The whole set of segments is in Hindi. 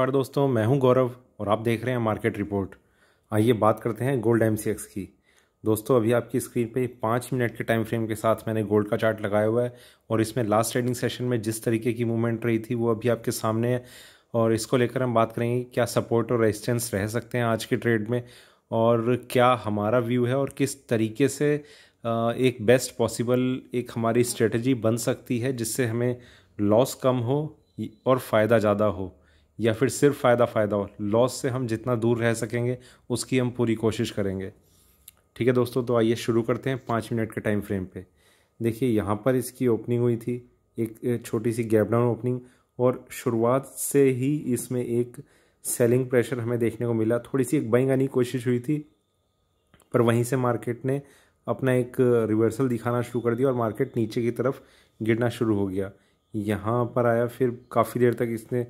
नमस्कार दोस्तों मैं हूं गौरव और आप देख रहे हैं मार्केट रिपोर्ट आइए बात करते हैं गोल्ड एम की दोस्तों अभी आपकी स्क्रीन पे पाँच मिनट के टाइम फ्रेम के साथ मैंने गोल्ड का चार्ट लगाया हुआ है और इसमें लास्ट ट्रेडिंग सेशन में जिस तरीके की मूवमेंट रही थी वो अभी आपके सामने है और इसको लेकर हम बात करेंगे क्या सपोर्ट और रेजिस्टेंस रह सकते हैं आज के ट्रेड में और क्या हमारा व्यू है और किस तरीके से एक बेस्ट पॉसिबल एक हमारी स्ट्रेटजी बन सकती है जिससे हमें लॉस कम हो और फ़ायदा ज़्यादा हो या फिर सिर्फ फ़ायदा फ़ायदा हो लॉस से हम जितना दूर रह सकेंगे उसकी हम पूरी कोशिश करेंगे ठीक है दोस्तों तो आइए शुरू करते हैं पाँच मिनट के टाइम फ्रेम पे देखिए यहाँ पर इसकी ओपनिंग हुई थी एक छोटी सी गैप डाउन ओपनिंग और शुरुआत से ही इसमें एक सेलिंग प्रेशर हमें देखने को मिला थोड़ी सी एक बाइंग आने की कोशिश हुई थी पर वहीं से मार्केट ने अपना एक रिवर्सल दिखाना शुरू कर दिया और मार्केट नीचे की तरफ गिरना शुरू हो गया यहाँ पर आया फिर काफ़ी देर तक इसने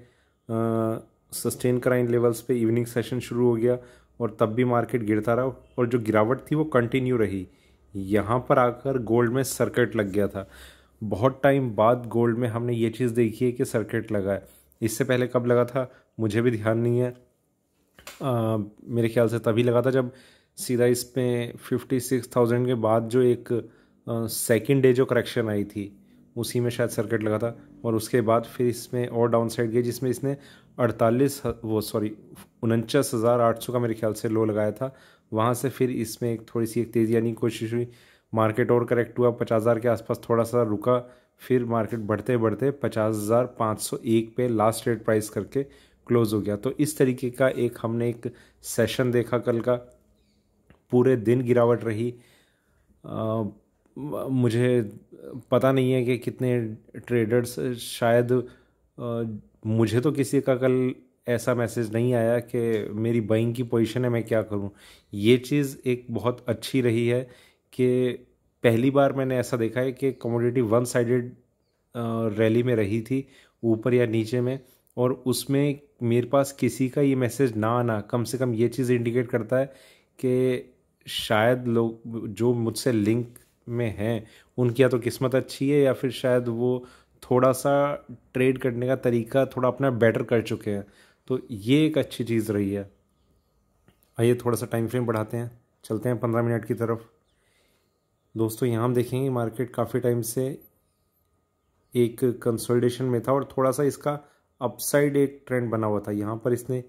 सस्टेन कराइन लेवल्स पे इवनिंग सेशन शुरू हो गया और तब भी मार्केट गिरता रहा और जो गिरावट थी वो कंटिन्यू रही यहाँ पर आकर गोल्ड में सर्किट लग गया था बहुत टाइम बाद गोल्ड में हमने ये चीज़ देखी है कि सर्किट लगा है इससे पहले कब लगा था मुझे भी ध्यान नहीं है आ, मेरे ख्याल से तभी लगा था जब सीधा इसमें फिफ्टी सिक्स थाउजेंड के बाद जो एक सेकेंड डे जो करेक्शन आई थी उसी में शायद सर्किट लगा था और उसके बाद फिर इसमें और डाउन साइड गई जिसमें इसने अड़तालीस वो सॉरी उनचास हज़ार आठ सौ का मेरे ख्याल से लो लगाया था वहाँ से फिर इसमें एक थोड़ी सी एक तेज़ी आने की कोशिश हुई मार्केट और करेक्ट हुआ पचास हज़ार के आसपास थोड़ा सा रुका फिर मार्केट बढ़ते बढ़ते पचास हज़ार पाँच सौ एक पे लास्ट रेट प्राइस करके क्लोज़ हो गया तो इस तरीके का एक हमने एक सेशन देखा कल का पूरे दिन गिरावट रही आ, मुझे पता नहीं है कि कितने ट्रेडर्स शायद मुझे तो किसी का कल ऐसा मैसेज नहीं आया कि मेरी बाइंग की पोजीशन है मैं क्या करूं ये चीज़ एक बहुत अच्छी रही है कि पहली बार मैंने ऐसा देखा है कि कमोडिटी वन साइडेड रैली में रही थी ऊपर या नीचे में और उसमें मेरे पास किसी का ये मैसेज ना आना कम से कम ये चीज़ इंडिकेट करता है कि शायद लोग जो मुझसे लिंक में हैं उनकी या तो किस्मत अच्छी है या फिर शायद वो थोड़ा सा ट्रेड करने का तरीका थोड़ा अपना बेटर कर चुके हैं तो ये एक अच्छी चीज़ रही है आइए थोड़ा सा टाइम फ्रेम बढ़ाते हैं चलते हैं पंद्रह मिनट की तरफ दोस्तों यहाँ हम देखेंगे मार्केट काफ़ी टाइम से एक कंसोलिडेशन में था और थोड़ा सा इसका अपसाइड एक ट्रेंड बना हुआ था यहाँ पर इसने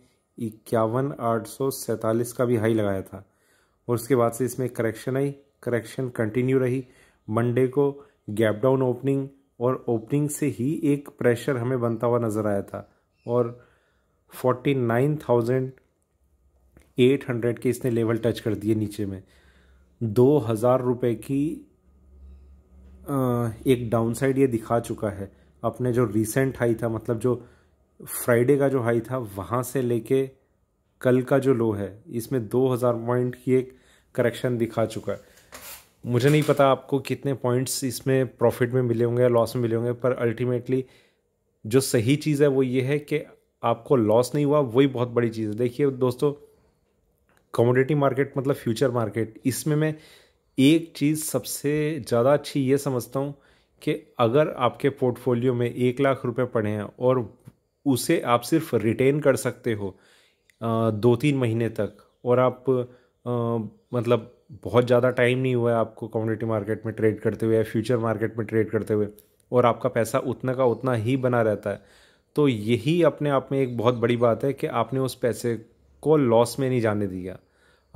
इक्यावन आठ सौ सैंतालीस का भी हाई लगाया था और उसके बाद से इसमें करेक्शन आई करेक्शन कंटिन्यू रही मंडे को गैप डाउन ओपनिंग और ओपनिंग से ही एक प्रेशर हमें बनता हुआ नज़र आया था और forty nine thousand eight hundred के इसने लेवल टच कर दिए नीचे में दो हज़ार रुपये की एक डाउनसाइड ये दिखा चुका है अपने जो रीसेंट हाई था मतलब जो फ्राइडे का जो हाई था वहाँ से लेके कल का जो लो है इसमें दो हज़ार पॉइंट की एक करेक्शन दिखा चुका है मुझे नहीं पता आपको कितने पॉइंट्स इसमें प्रॉफिट में मिले होंगे या लॉस में मिले होंगे पर अल्टीमेटली जो सही चीज़ है वो ये है कि आपको लॉस नहीं हुआ वही बहुत बड़ी चीज़ है देखिए दोस्तों कमोडिटी मार्केट मतलब फ्यूचर मार्केट इसमें मैं एक चीज़ सबसे ज़्यादा अच्छी ये समझता हूँ कि अगर आपके पोर्टफोलियो में एक लाख रुपए पड़े हैं और उसे आप सिर्फ रिटेन कर सकते हो दो तीन महीने तक और आप मतलब बहुत ज़्यादा टाइम नहीं हुआ है आपको कम्युनिटी मार्केट में ट्रेड करते हुए या फ्यूचर मार्केट में ट्रेड करते हुए और आपका पैसा उतना का उतना ही बना रहता है तो यही अपने आप में एक बहुत बड़ी बात है कि आपने उस पैसे को लॉस में नहीं जाने दिया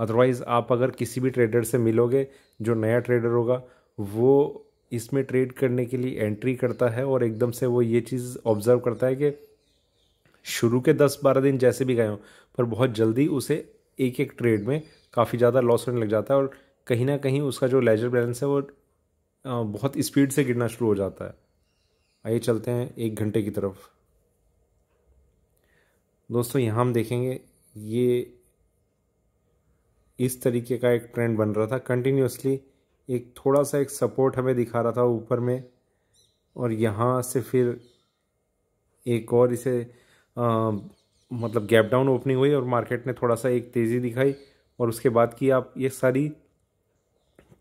अदरवाइज़ आप अगर किसी भी ट्रेडर से मिलोगे जो नया ट्रेडर होगा वो इसमें ट्रेड करने के लिए एंट्री करता है और एकदम से वो ये चीज़ ऑब्ज़र्व करता है कि शुरू के दस बारह दिन जैसे भी गए हों पर बहुत जल्दी उसे एक एक ट्रेड में काफ़ी ज़्यादा लॉस होने लग जाता है और कहीं ना कहीं उसका जो लेजर बैलेंस है वो बहुत स्पीड से गिरना शुरू हो जाता है आइए चलते हैं एक घंटे की तरफ दोस्तों यहाँ हम देखेंगे ये इस तरीके का एक ट्रेंड बन रहा था कंटिन्यूसली एक थोड़ा सा एक सपोर्ट हमें दिखा रहा था ऊपर में और यहाँ से फिर एक और इसे आ, मतलब गैप डाउन ओपनिंग हुई और मार्केट ने थोड़ा सा एक तेज़ी दिखाई और उसके बाद की आप ये सारी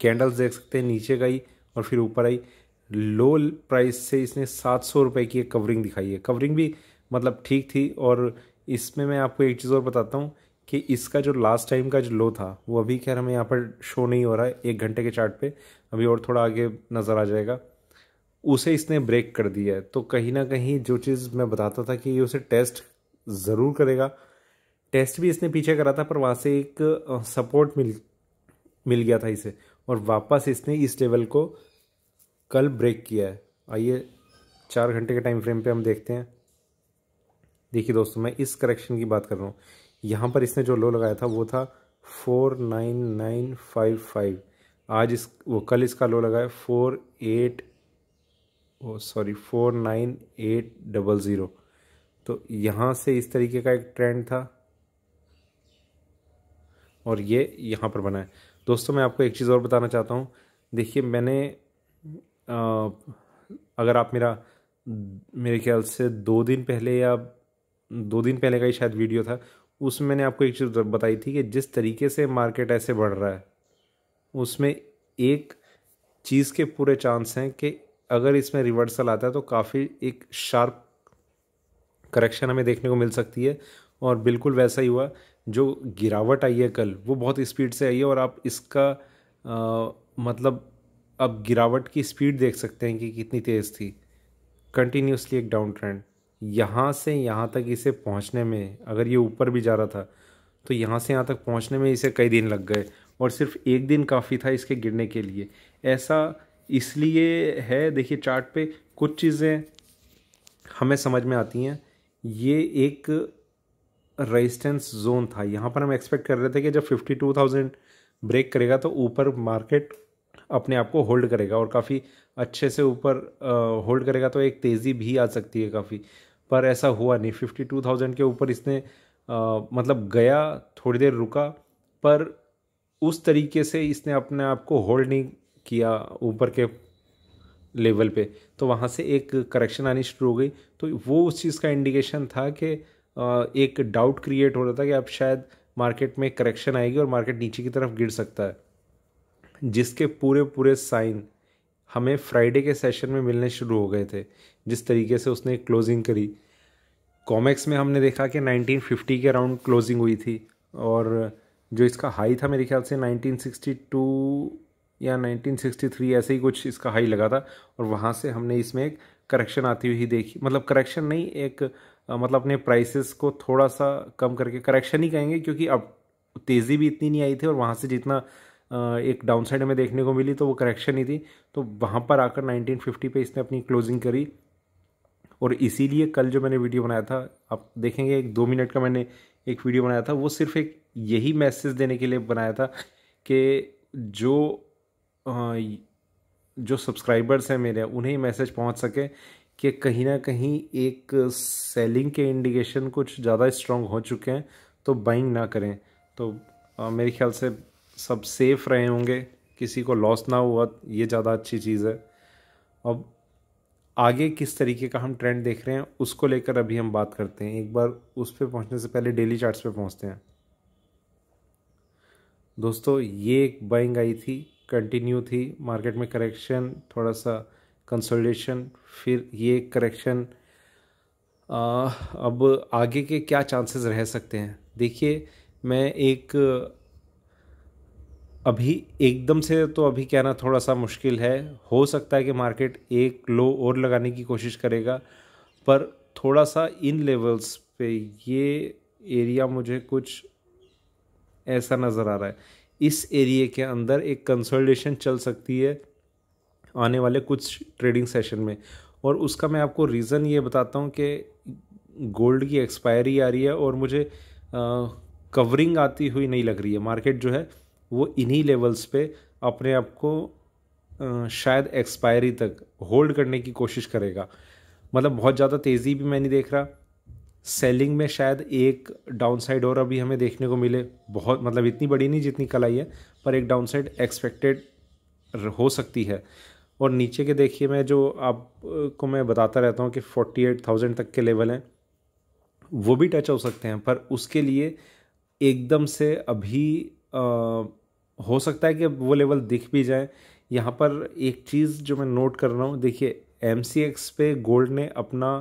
कैंडल्स देख सकते हैं नीचे गई और फिर ऊपर आई लो प्राइस से इसने सात सौ रुपये की एक कवरिंग दिखाई है कवरिंग भी मतलब ठीक थी और इसमें मैं आपको एक चीज़ और बताता हूँ कि इसका जो लास्ट टाइम का जो लो था वो अभी खैर हमें यहाँ पर शो नहीं हो रहा है एक घंटे के चार्ट पे अभी और थोड़ा आगे नज़र आ जाएगा उसे इसने ब्रेक कर दिया है तो कहीं ना कहीं जो चीज़ मैं बताता था कि ये उसे टेस्ट ज़रूर करेगा टेस्ट भी इसने पीछे करा था पर वहाँ से एक सपोर्ट मिल मिल गया था इसे और वापस इसने इस लेवल को कल ब्रेक किया है आइए चार घंटे के टाइम फ्रेम पे हम देखते हैं देखिए दोस्तों मैं इस करेक्शन की बात कर रहा हूँ यहाँ पर इसने जो लो लगाया था वो था four nine nine five five आज इस वो कल इसका लो लगाया four eight O sorry four nine eight double zero तो यहाँ से इस तरीके का एक ट्रेंड था और ये यहाँ पर बना है दोस्तों मैं आपको एक चीज़ और बताना चाहता हूँ देखिए मैंने आ, अगर आप मेरा मेरे ख्याल से दो दिन पहले या दो दिन पहले का ही शायद वीडियो था उसमें मैंने आपको एक चीज़ बताई थी कि जिस तरीके से मार्केट ऐसे बढ़ रहा है उसमें एक चीज़ के पूरे चांस हैं कि अगर इसमें रिवर्सल आता है तो काफ़ी एक शार्प करेक्शन हमें देखने को मिल सकती है और बिल्कुल वैसा ही हुआ जो गिरावट आई है कल वो बहुत स्पीड से आई है और आप इसका आ, मतलब अब गिरावट की स्पीड देख सकते हैं कि कितनी तेज़ थी कंटिन्यूसली एक डाउन ट्रेंड यहाँ से यहाँ तक इसे पहुँचने में अगर ये ऊपर भी जा रहा था तो यहाँ से यहाँ तक पहुँचने में इसे कई दिन लग गए और सिर्फ एक दिन काफ़ी था इसके गिरने के लिए ऐसा इसलिए है देखिए चार्ट पे कुछ चीज़ें हमें समझ में आती हैं ये एक रेजिस्टेंस जोन था यहाँ पर हम एक्सपेक्ट कर रहे थे कि जब 52,000 ब्रेक करेगा तो ऊपर मार्केट अपने आप को होल्ड करेगा और काफ़ी अच्छे से ऊपर होल्ड करेगा तो एक तेज़ी भी आ सकती है काफ़ी पर ऐसा हुआ नहीं 52,000 के ऊपर इसने आ, मतलब गया थोड़ी देर रुका पर उस तरीके से इसने अपने आप को होल्ड नहीं किया ऊपर के लेवल पे तो वहाँ से एक करेक्शन आनी शुरू हो गई तो वो उस चीज़ का इंडिकेशन था कि एक डाउट क्रिएट हो रहा था कि अब शायद मार्केट में करेक्शन आएगी और मार्केट नीचे की तरफ गिर सकता है जिसके पूरे पूरे साइन हमें फ्राइडे के सेशन में मिलने शुरू हो गए थे जिस तरीके से उसने क्लोजिंग करी कॉमेक्स में हमने देखा कि 1950 के अराउंड क्लोजिंग हुई थी और जो इसका हाई था मेरे ख्याल से 1962 या 1963 ऐसे ही कुछ इसका हाई लगा था और वहाँ से हमने इसमें एक करेक्शन आती हुई देखी मतलब करेक्शन नहीं एक मतलब अपने प्राइसेस को थोड़ा सा कम करके करेक्शन ही कहेंगे क्योंकि अब तेज़ी भी इतनी नहीं आई थी और वहाँ से जितना एक डाउन साइड में देखने को मिली तो वो करेक्शन ही थी तो वहाँ पर आकर 1950 पे इसने अपनी क्लोजिंग करी और इसीलिए कल जो मैंने वीडियो बनाया था आप देखेंगे एक दो मिनट का मैंने एक वीडियो बनाया था वो सिर्फ एक यही मैसेज देने के लिए बनाया था कि जो जो सब्सक्राइबर्स हैं मेरे उन्हें मैसेज पहुंच सके कि कहीं ना कहीं एक सेलिंग के इंडिकेशन कुछ ज़्यादा स्ट्रॉन्ग हो चुके हैं तो बाइंग ना करें तो आ, मेरे ख्याल से सब सेफ़ रहे होंगे किसी को लॉस ना हुआ ये ज़्यादा अच्छी चीज़ है अब आगे किस तरीके का हम ट्रेंड देख रहे हैं उसको लेकर अभी हम बात करते हैं एक बार उस पर पहुँचने से पहले डेली चार्ट्स पे पहुँचते हैं दोस्तों ये एक बाइंग आई थी कंटिन्यू थी मार्केट में करेक्शन थोड़ा सा कंसोलिडेशन फिर ये करेक्शन अब आगे के क्या चांसेस रह सकते हैं देखिए मैं एक अभी एकदम से तो अभी कहना थोड़ा सा मुश्किल है हो सकता है कि मार्केट एक लो और लगाने की कोशिश करेगा पर थोड़ा सा इन लेवल्स पे ये एरिया मुझे कुछ ऐसा नज़र आ रहा है इस एरिए के अंदर एक कंसोलिडेशन चल सकती है आने वाले कुछ ट्रेडिंग सेशन में और उसका मैं आपको रीज़न ये बताता हूँ कि गोल्ड की एक्सपायरी आ रही है और मुझे कवरिंग आती हुई नहीं लग रही है मार्केट जो है वो इन्हीं लेवल्स पे अपने आप को शायद एक्सपायरी तक होल्ड करने की कोशिश करेगा मतलब बहुत ज़्यादा तेज़ी भी मैं नहीं देख रहा सेलिंग में शायद एक डाउनसाइड और अभी हमें देखने को मिले बहुत मतलब इतनी बड़ी नहीं जितनी कल आई है पर एक डाउन साइड एक्सपेक्टेड हो सकती है और नीचे के देखिए मैं जो आपको मैं बताता रहता हूँ कि फोर्टी एट थाउजेंड तक के लेवल हैं वो भी टच हो सकते हैं पर उसके लिए एकदम से अभी आ, हो सकता है कि वो लेवल दिख भी जाए यहाँ पर एक चीज़ जो मैं नोट कर रहा हूँ देखिए एम पे गोल्ड ने अपना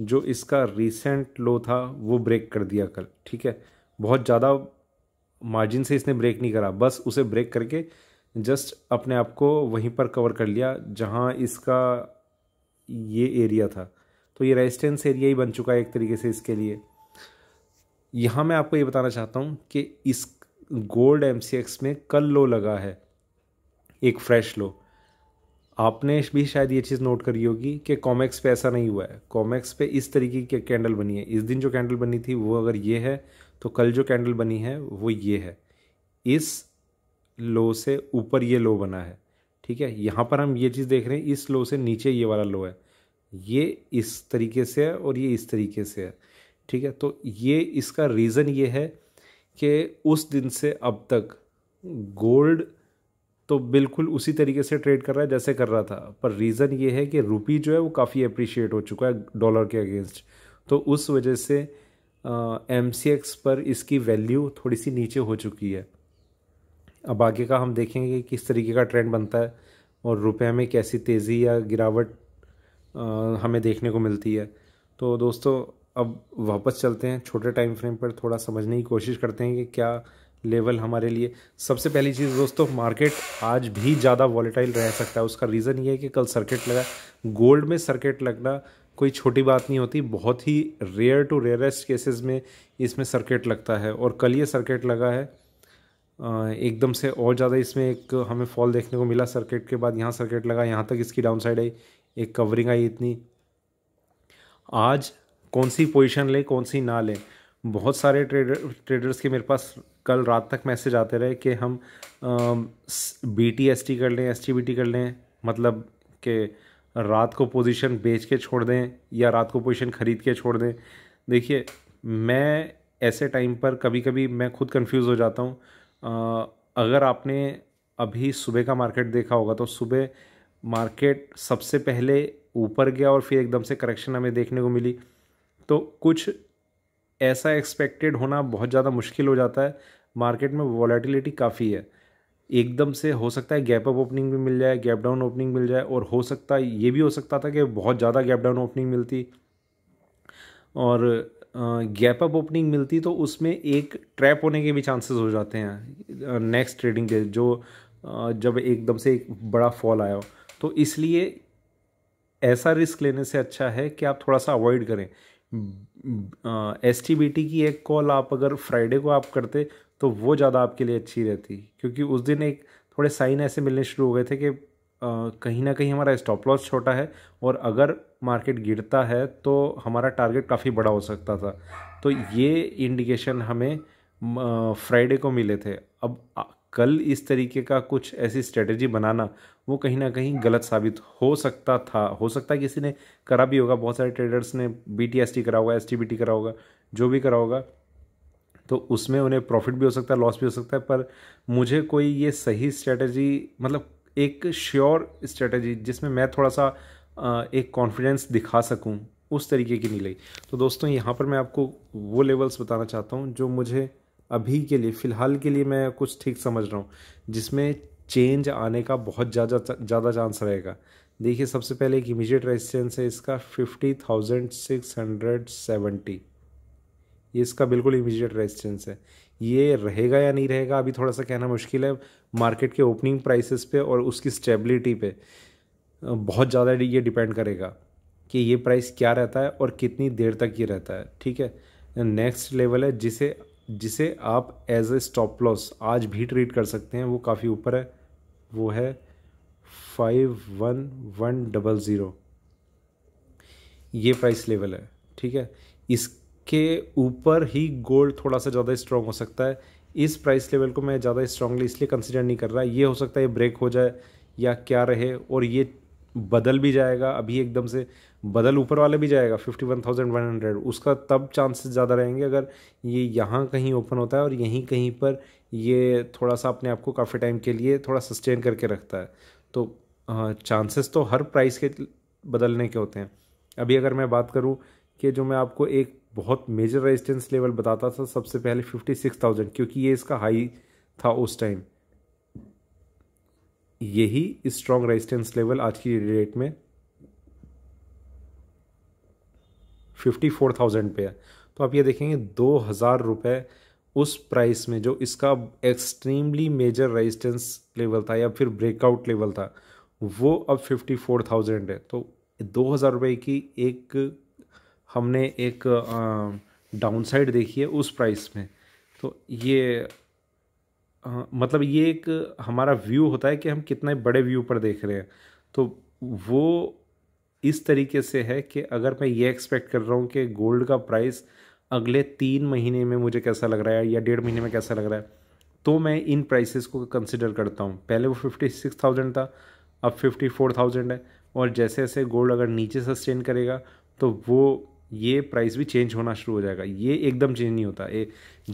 जो इसका रिसेंट लो था वो ब्रेक कर दिया कल ठीक है बहुत ज़्यादा मार्जिन से इसने ब्रेक नहीं करा बस उसे ब्रेक करके जस्ट अपने आप को वहीं पर कवर कर लिया जहाँ इसका ये एरिया था तो ये रेजिस्टेंस एरिया ही बन चुका है एक तरीके से इसके लिए यहाँ मैं आपको ये बताना चाहता हूँ कि इस गोल्ड एम में कल लो लगा है एक फ्रेश लो आपने भी शायद ये चीज़ नोट करी होगी कि कॉमेक्स पे ऐसा नहीं हुआ है कॉमेक्स पे इस तरीके की कैंडल बनी है इस दिन जो कैंडल बनी थी वो अगर ये है तो कल जो कैंडल बनी है वो ये है इस लो से ऊपर ये लो बना है ठीक है यहाँ पर हम ये चीज़ देख रहे हैं इस लो से नीचे ये वाला लो है ये इस तरीके से है और ये इस तरीके से है ठीक है तो ये इसका रीज़न ये है कि उस दिन से अब तक गोल्ड तो बिल्कुल उसी तरीके से ट्रेड कर रहा है जैसे कर रहा था पर रीज़न ये है कि रुपी जो है वो काफ़ी अप्रिशिएट हो चुका है डॉलर के अगेंस्ट तो उस वजह से एम सी एक्स पर इसकी वैल्यू थोड़ी सी नीचे हो चुकी है अब आगे का हम देखेंगे कि किस तरीके का ट्रेंड बनता है और रुपये में कैसी तेज़ी या गिरावट हमें देखने को मिलती है तो दोस्तों अब वापस चलते हैं छोटे टाइम फ्रेम पर थोड़ा समझने की कोशिश करते हैं कि क्या लेवल हमारे लिए सबसे पहली चीज़ दोस्तों मार्केट आज भी ज़्यादा वॉलेटाइल रह सकता है उसका रीज़न ये है कि कल सर्किट लगा गोल्ड में सर्किट लगना कोई छोटी बात नहीं होती बहुत ही रेयर टू रेयरेस्ट केसेस में इसमें सर्किट लगता है और कल ये सर्किट लगा है एकदम से और ज़्यादा इसमें एक हमें फॉल देखने को मिला सर्किट के बाद यहाँ सर्किट लगा यहाँ तक इसकी डाउन साइड आई एक कवरिंग आई इतनी आज कौन सी पोजीशन लें कौन सी ना लें बहुत सारे ट्रेडर ट्रेडर्स के मेरे पास कल रात तक मैसेज आते रहे कि हम बी टी एस टी कर लें एस टी बी टी कर लें मतलब कि रात को पोजीशन बेच के छोड़ दें या रात को पोजीशन ख़रीद के छोड़ दें देखिए मैं ऐसे टाइम पर कभी कभी मैं खुद कंफ्यूज हो जाता हूँ अगर आपने अभी सुबह का मार्केट देखा होगा तो सुबह मार्केट सबसे पहले ऊपर गया और फिर एकदम से करेक्शन हमें देखने को मिली तो कुछ ऐसा एक्सपेक्टेड होना बहुत ज़्यादा मुश्किल हो जाता है मार्केट में वॉलेटिलिटी काफ़ी है एकदम से हो सकता है गैप अप ओपनिंग भी मिल जाए गैप डाउन ओपनिंग मिल जाए और हो सकता है ये भी हो सकता था कि बहुत ज़्यादा गैप डाउन ओपनिंग मिलती और गैप अप ओपनिंग मिलती तो उसमें एक ट्रैप होने के भी चांसेस हो जाते हैं नेक्स्ट ट्रेडिंग के जो जब एकदम से एक बड़ा फॉल आया हो तो इसलिए ऐसा रिस्क लेने से अच्छा है कि आप थोड़ा सा अवॉइड करें एस की एक कॉल आप अगर फ्राइडे को आप करते तो वो ज़्यादा आपके लिए अच्छी रहती क्योंकि उस दिन एक थोड़े साइन ऐसे मिलने शुरू हो गए थे कि कहीं ना कहीं हमारा स्टॉप लॉस छोटा है और अगर मार्केट गिरता है तो हमारा टारगेट काफ़ी बड़ा हो सकता था तो ये इंडिकेशन हमें फ्राइडे को मिले थे अब कल इस तरीके का कुछ ऐसी स्ट्रेटजी बनाना वो कहीं ना कहीं गलत साबित हो सकता था हो सकता है किसी ने करा भी होगा बहुत सारे ट्रेडर्स ने बी टी एस टी करा होगा एस टी बी टी करा होगा जो भी करा होगा तो उसमें उन्हें प्रॉफिट भी हो सकता है लॉस भी हो सकता है पर मुझे कोई ये सही स्ट्रेटजी मतलब एक श्योर स्ट्रेटजी जिसमें मैं थोड़ा सा एक कॉन्फिडेंस दिखा सकूँ उस तरीके की नहीं लगी तो दोस्तों यहाँ पर मैं आपको वो लेवल्स बताना चाहता हूँ जो मुझे अभी के लिए फ़िलहाल के लिए मैं कुछ ठीक समझ रहा हूँ जिसमें चेंज आने का बहुत ज़्यादा ज़्यादा चांस रहेगा देखिए सबसे पहले एक इमीजिएट रेजिस्टेंस है इसका fifty thousand six hundred seventy ये इसका बिल्कुल इमीजिएट रेजिस्टेंस है ये रहेगा या नहीं रहेगा अभी थोड़ा सा कहना मुश्किल है मार्केट के ओपनिंग प्राइसेस पे और उसकी स्टेबिलिटी पे बहुत ज़्यादा ये डिपेंड करेगा कि ये प्राइस क्या रहता है और कितनी देर तक ये रहता है ठीक है नेक्स्ट लेवल है जिसे जिसे आप एज ए स्टॉप लॉस आज भी ट्रीट कर सकते हैं वो काफ़ी ऊपर है वो है five one one double zero ये प्राइस लेवल है ठीक है इसके ऊपर ही गोल्ड थोड़ा सा ज़्यादा स्ट्रॉन्ग हो सकता है इस प्राइस लेवल को मैं ज़्यादा स्ट्रांगली इसलिए कंसिडर नहीं कर रहा ये हो सकता है ये ब्रेक हो जाए या क्या रहे और ये बदल भी जाएगा अभी एकदम से बदल ऊपर वाला भी जाएगा fifty one thousand one hundred उसका तब चांसेस ज़्यादा रहेंगे अगर ये यहाँ कहीं ओपन होता है और यहीं कहीं पर ये थोड़ा सा अपने आप को काफ़ी टाइम के लिए थोड़ा सस्टेन करके रखता है तो चांसेस तो हर प्राइस के बदलने के होते हैं अभी अगर मैं बात करूँ कि जो मैं आपको एक बहुत मेजर रेजिस्टेंस लेवल बताता था सबसे पहले फिफ्टी सिक्स थाउजेंड क्योंकि ये इसका हाई था उस टाइम यही स्ट्रॉन्ग रेजिस्टेंस लेवल आज की रेट में फिफ्टी फोर थाउजेंड पे है तो आप ये देखेंगे दो हज़ार रुपये उस प्राइस में जो इसका एक्सट्रीमली मेजर रेजिस्टेंस लेवल था या फिर ब्रेकआउट लेवल था वो अब फिफ्टी फोर थाउजेंड है तो दो हज़ार रुपये की एक हमने एक डाउनसाइड देखी है उस प्राइस में तो ये मतलब ये एक हमारा व्यू होता है कि हम कितने बड़े व्यू पर देख रहे हैं तो वो इस तरीके से है कि अगर मैं ये एक्सपेक्ट कर रहा हूँ कि गोल्ड का प्राइस अगले तीन महीने में मुझे कैसा लग रहा है या डेढ़ महीने में कैसा लग रहा है तो मैं इन प्राइसेस को कंसिडर करता हूँ पहले वो फिफ्टी सिक्स थाउजेंड था अब फिफ्टी फोर थाउजेंड है और जैसे जैसे गोल्ड अगर नीचे सस्टेन करेगा तो वो ये प्राइस भी चेंज होना शुरू हो जाएगा ये एकदम चेंज नहीं होता ये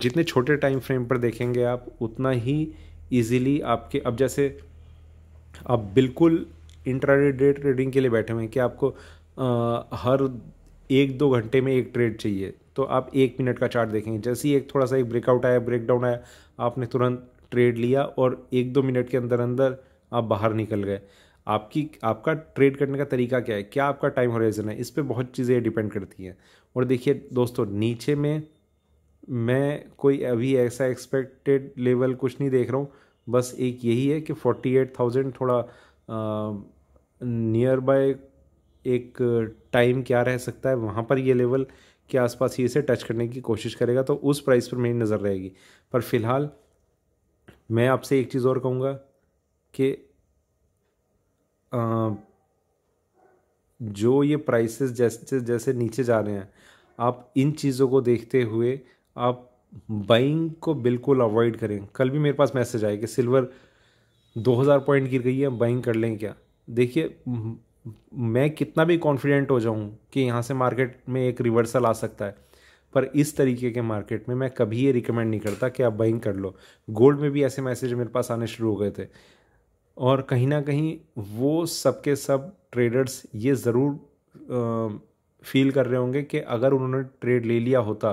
जितने छोटे टाइम फ्रेम पर देखेंगे आप उतना ही इजीली आपके अब जैसे आप बिल्कुल इंट्राडे ट्रेडिंग के लिए बैठे हुए हैं कि आपको आ, हर एक दो घंटे में एक ट्रेड चाहिए तो आप एक मिनट का चार्ट देखेंगे जैसे ही एक थोड़ा सा एक ब्रेकआउट आया ब्रेकडाउन आया आपने तुरंत ट्रेड लिया और एक दो मिनट के अंदर अंदर आप बाहर निकल गए आपकी आपका ट्रेड करने का तरीका क्या है क्या आपका टाइम हॉरिजन है इस पर बहुत चीज़ें डिपेंड करती हैं और देखिए दोस्तों नीचे में मैं कोई अभी ऐसा एक्सपेक्टेड लेवल कुछ नहीं देख रहा हूँ बस एक यही है कि फोर्टी एट थाउजेंड थोड़ा नियर बाय एक टाइम क्या रह सकता है वहाँ पर ये लेवल के आसपास ही इसे टच करने की कोशिश करेगा तो उस प्राइस पर मेरी नज़र रहेगी पर फिलहाल मैं आपसे एक चीज़ और कहूँगा कि जो ये प्राइसेस जैसे जैसे नीचे जा रहे हैं आप इन चीज़ों को देखते हुए आप बाइंग को बिल्कुल अवॉइड करें कल भी मेरे पास मैसेज आया कि सिल्वर 2000 पॉइंट गिर गई है बाइंग कर लें क्या देखिए मैं कितना भी कॉन्फिडेंट हो जाऊं कि यहाँ से मार्केट में एक रिवर्सल आ सकता है पर इस तरीके के मार्केट में मैं कभी ये रिकमेंड नहीं करता कि आप बाइंग कर लो गोल्ड में भी ऐसे मैसेज मेरे पास आने शुरू हो गए थे और कहीं ना कहीं वो सबके सब ट्रेडर्स ये ज़रूर फील कर रहे होंगे कि अगर उन्होंने ट्रेड ले लिया होता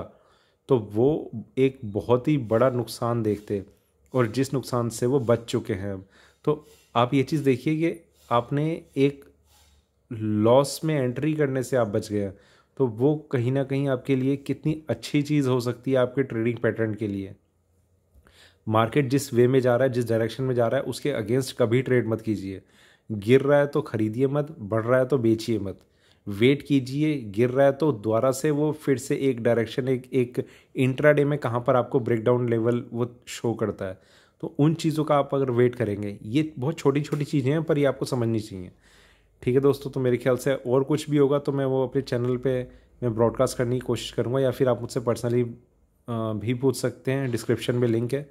तो वो एक बहुत ही बड़ा नुकसान देखते और जिस नुकसान से वो बच चुके हैं तो आप ये चीज़ देखिए कि आपने एक लॉस में एंट्री करने से आप बच गए तो वो कहीं ना कहीं आपके लिए कितनी अच्छी चीज़ हो सकती है आपके ट्रेडिंग पैटर्न के लिए मार्केट जिस वे में जा रहा है जिस डायरेक्शन में जा रहा है उसके अगेंस्ट कभी ट्रेड मत कीजिए गिर रहा है तो खरीदिए मत बढ़ रहा है तो बेचिए मत वेट कीजिए गिर रहा है तो दोबारा से वो फिर से एक डायरेक्शन एक एक इंट्राडे में कहाँ पर आपको ब्रेकडाउन लेवल वो शो करता है तो उन चीज़ों का आप अगर वेट करेंगे ये बहुत छोटी छोटी चीज़ें हैं पर ये आपको समझनी चाहिए ठीक है दोस्तों तो मेरे ख्याल से और कुछ भी होगा तो मैं वो अपने चैनल पर मैं ब्रॉडकास्ट करने की कोशिश करूँगा या फिर आप मुझसे पर्सनली भी पूछ सकते हैं डिस्क्रिप्शन में लिंक है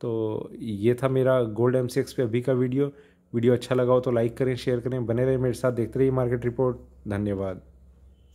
तो ये था मेरा गोल्ड एम पे अभी का वीडियो वीडियो अच्छा लगा हो तो लाइक करें शेयर करें बने रहे मेरे साथ देखते रहिए मार्केट रिपोर्ट धन्यवाद